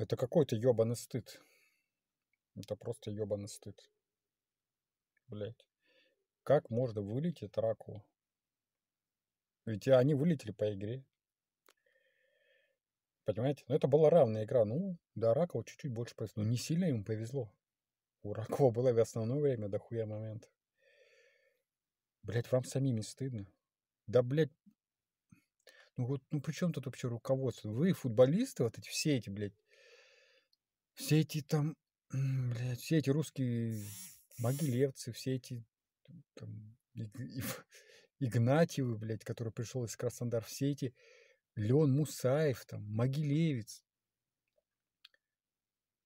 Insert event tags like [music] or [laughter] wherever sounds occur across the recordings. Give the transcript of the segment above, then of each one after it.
Это какой-то ебаный стыд. Это просто ебаный стыд. Блять. Как можно вылететь раку? Ведь они вылетели по игре. Понимаете? Но это была равная игра. Ну, да, Ракова чуть-чуть больше повезло. Ну, не сильно ему повезло. У Ракова было в основное время дохуя момент. Блять, вам самим не стыдно. Да, блять, ну вот, ну при чем тут вообще руководство? Вы, футболисты, вот эти все эти, блядь, все эти там, блядь, все эти русские могилевцы, все эти там, Игнатьевы, блядь, который пришел из Краснодар, все эти Леон Мусаев, там, Могилевец.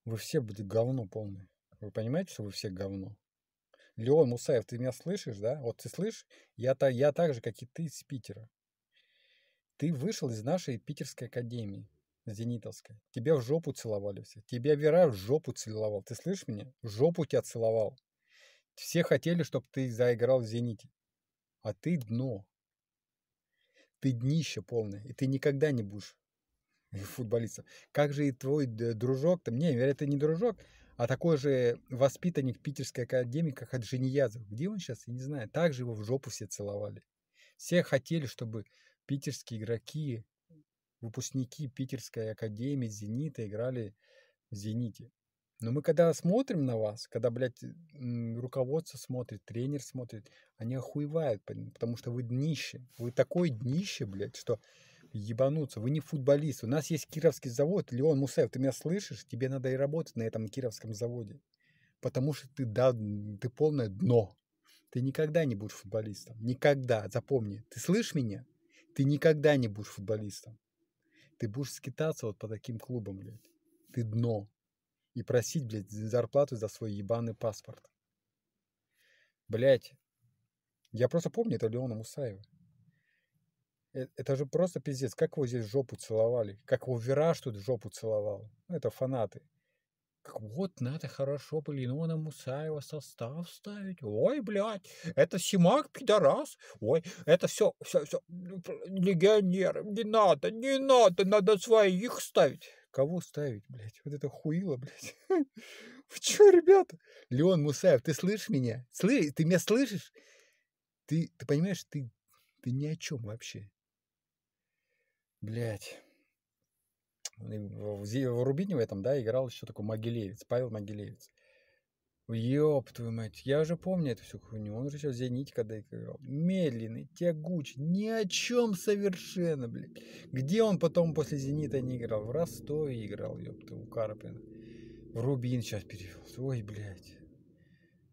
Вы все будете говно полное. Вы понимаете, что вы все говно? Леон Мусаев, ты меня слышишь, да? Вот ты слышишь? Я, та, я так же, как и ты, из Питера. Ты вышел из нашей Питерской академии зенитовской. Тебе в жопу целовали все. Тебя Вера в жопу целовал. Ты слышишь меня? В жопу тебя целовал. Все хотели, чтобы ты заиграл в зените. А ты дно. Ты днище полное. И ты никогда не будешь [laughs] футболистом. Как же и твой дружок, там, не, это не дружок, а такой же воспитанник питерской академии, как Аджиниязов. Где он сейчас, я не знаю. Также его в жопу все целовали. Все хотели, чтобы питерские игроки выпускники Питерской академии «Зенита» играли в «Зените». Но мы когда смотрим на вас, когда, блядь, руководство смотрит, тренер смотрит, они охуевают, потому что вы днище. Вы такое днище, блядь, что ебануться. Вы не футболист. У нас есть Кировский завод. Леон Мусаев, ты меня слышишь? Тебе надо и работать на этом Кировском заводе. Потому что ты, да, ты полное дно. Ты никогда не будешь футболистом. Никогда. Запомни. Ты слышишь меня? Ты никогда не будешь футболистом. Ты будешь скитаться вот по таким клубам, блядь. Ты дно. И просить, блядь, зарплату за свой ебаный паспорт. Блядь. Я просто помню это Леона Мусаева. Э, это же просто пиздец. Как его здесь в жопу целовали. Как его вираж тут в жопу целовал. Ну, это фанаты вот надо хорошо Блинона Мусаева состав ставить. Ой, блядь, это Симак, пидорас. Ой, это все, все, все, ну, легионеры. Не надо, не надо, надо своих ставить. Кого ставить, блядь? Вот это хуило, блядь. [laughs] Вы чё, ребята? Леон Мусаев, ты слышишь меня? Слышь, ты меня слышишь? Ты, ты понимаешь, ты, ты ни о чем вообще. Блядь. В Рубине в этом, да, играл еще такой Могилевец, Павел Могилевец. Ёб твою мать, я уже помню эту всю хуйню. Он же сейчас в «Зените» когда играл. Медленный, тягучий, ни о чем совершенно, блядь. Где он потом после «Зенита» не играл? В Ростове играл, ёб у Карпина. В Рубин сейчас перевелся. Ой, блядь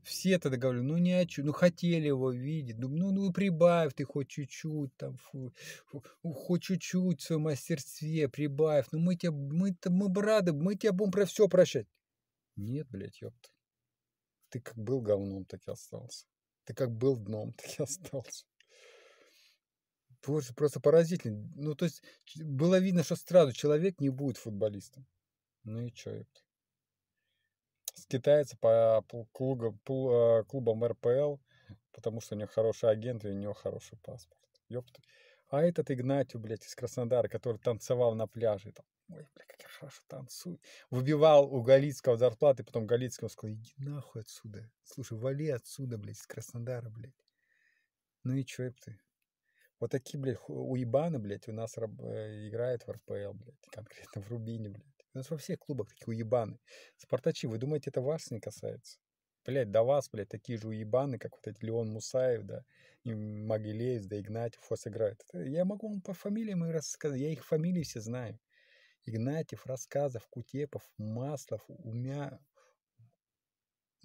все тогда говорили, ну не о чем, ну хотели его видеть, ну, ну, ну прибавь ты хоть чуть-чуть, там, фу, фу, ну, хоть чуть-чуть в своем мастерстве прибавь, ну мы тебя, мы, мы бы рады, мы тебя будем про все прощать. Нет, блядь, ёпта. Ты как был говном, так и остался. Ты как был дном, [laughs] так и остался. Просто, просто поразительно. Ну, то есть, было видно, что сразу человек не будет футболистом. Ну и чё это? с китайца по э, клубам, клубам РПЛ, потому что у него хороший агент и у него хороший паспорт. Ёпта. А этот Игнатью, блядь, из Краснодара, который танцевал на пляже, там, ой, блядь, как я хорошо танцую. Выбивал у Галицкого зарплаты, потом Галицкому сказал, иди нахуй отсюда. Слушай, вали отсюда, блядь, из Краснодара, блядь. Ну и чё ты? Вот такие, блядь, уебаны, блядь, у нас э, играют в РПЛ, блядь, конкретно в Рубине, блядь. У нас во всех клубах такие уебаны. Спартачи, вы думаете, это вас не касается? Блять, до вас, блядь, такие же уебаны, как вот эти Леон Мусаев, да, и Могилеев, да, Игнатьев вас играет. Я могу вам по фамилиям их рассказать, я их фамилии все знаю. Игнатьев, Рассказов, Кутепов, Маслов, Умя...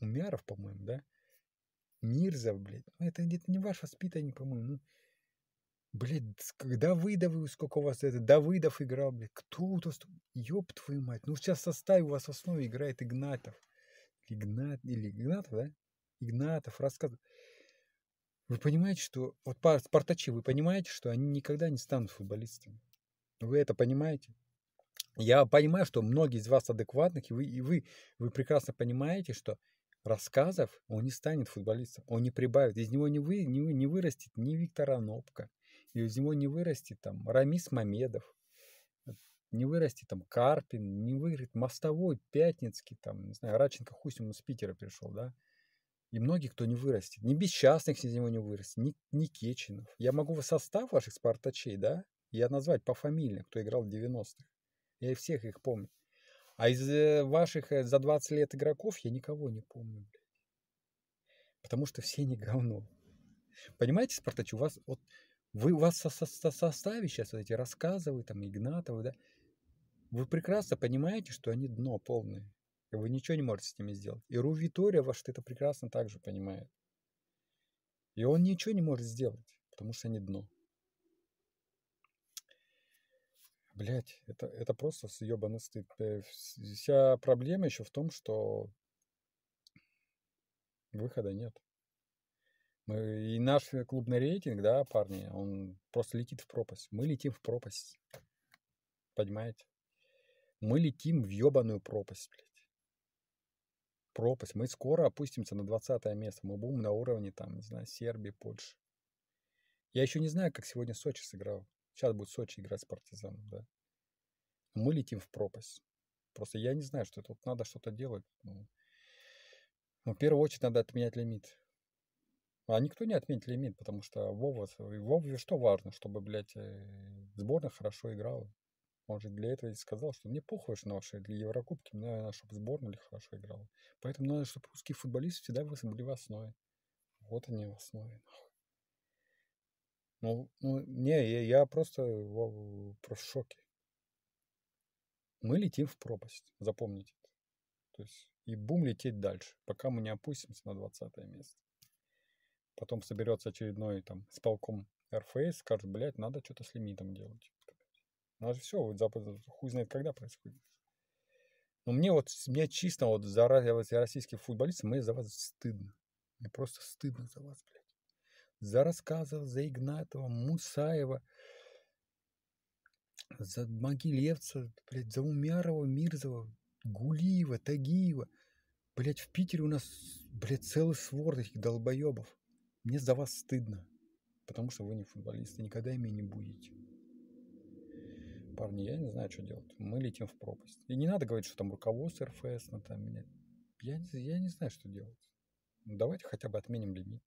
Умяров, по-моему, да? Мирзов, блядь. Ну, это где-то не ваш воспитанник, по-моему. Ну, Блядь, Давыдовы, сколько у вас это, Давыдов играл, блядь, кто у вас, ёб твою мать, ну сейчас составе у вас в основе играет Игнатов, Игнат, или Игнатов, да? Игнатов рассказывает. Вы понимаете, что, вот спартачи, вы понимаете, что они никогда не станут футболистами? Вы это понимаете? Я понимаю, что многие из вас адекватных, и вы, и вы, вы прекрасно понимаете, что рассказов он не станет футболистом, он не прибавит, из него не, вы, не, не вырастет ни Виктора Нопка, и из него не вырастет там Рамис Мамедов, э, не вырастет там Карпин, не вырастет Мостовой, Пятницкий, там, не знаю, Радченко Хустин из Питера пришел, да. И многие, кто не вырастет. Ни Бесчастных из него не вырастет, ни, ни Кечинов. Я могу в состав ваших спартачей, да, я назвать по фамилии, кто играл в 90-х. Я всех их помню. А из э, ваших э, за 20 лет игроков я никого не помню, Потому что все не говно. Понимаете, Спартач, у вас вот вы, у вас со, со, со составе сейчас вот эти рассказывы, там, Игнатовы, да, вы прекрасно понимаете, что они дно полное. И вы ничего не можете с ними сделать. И Ру Витория ваш это прекрасно также понимает. И он ничего не может сделать, потому что они дно. Блять, это, это просто съебанный стыд. Э, вся проблема еще в том, что выхода нет. Э, и наш клубный рейтинг, да, парни, он просто летит в пропасть. Мы летим в пропасть. Понимаете? Мы летим в ебаную пропасть, блядь. Пропасть. Мы скоро опустимся на 20 место. Мы будем на уровне, там, не знаю, Сербии, Польши. Я еще не знаю, как сегодня Сочи сыграл. Сейчас будет Сочи играть с партизаном, да. Мы летим в пропасть. Просто я не знаю, что тут надо что-то делать. Ну, в первую очередь надо отменять лимит. Ну, а никто не отменит лимит, потому что Вова, Вове что важно, чтобы, блядь, э, сборная хорошо играла. Он же для этого и сказал, что мне похуй на ваши для Еврокубки, мне надо, чтобы сборная хорошо играла. Поэтому надо, чтобы русские футболисты всегда были в основе. Вот они в основе, нахуй. Ну, ну не, я, я просто, просто в шоке. Мы летим в пропасть, запомните. То есть и бум лететь дальше, пока мы не опустимся на 20 место. Потом соберется очередной там с полком Airface, скажет, блядь, надо что-то с лимитом делать. У нас все, вот Запад хуй знает, когда происходит. Но мне вот, мне чисто вот за, российских футболистов, мне за вас стыдно. Мне просто стыдно за вас, блядь. За рассказов, за Игнатова, Мусаева, за Могилевца, блядь, за Умярова, Мирзова, Гулиева, Тагиева. Блядь, в Питере у нас, блядь, целый свор таких долбоебов. Мне за вас стыдно, потому что вы не футболисты, никогда ими не будете. Парни, я не знаю, что делать. Мы летим в пропасть. И не надо говорить, что там руководство РФС на ну, там меня. Я, я не знаю, что делать. Ну, давайте хотя бы отменим лимит.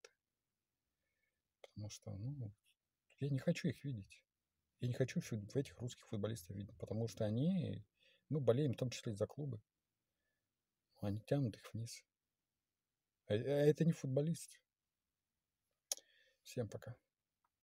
Потому что, ну, я не хочу их видеть. Я не хочу в этих русских футболистов видеть, потому что они, ну болеем в том числе за клубы. Ну, они тянут их вниз. А, а это не футболист. Всем пока.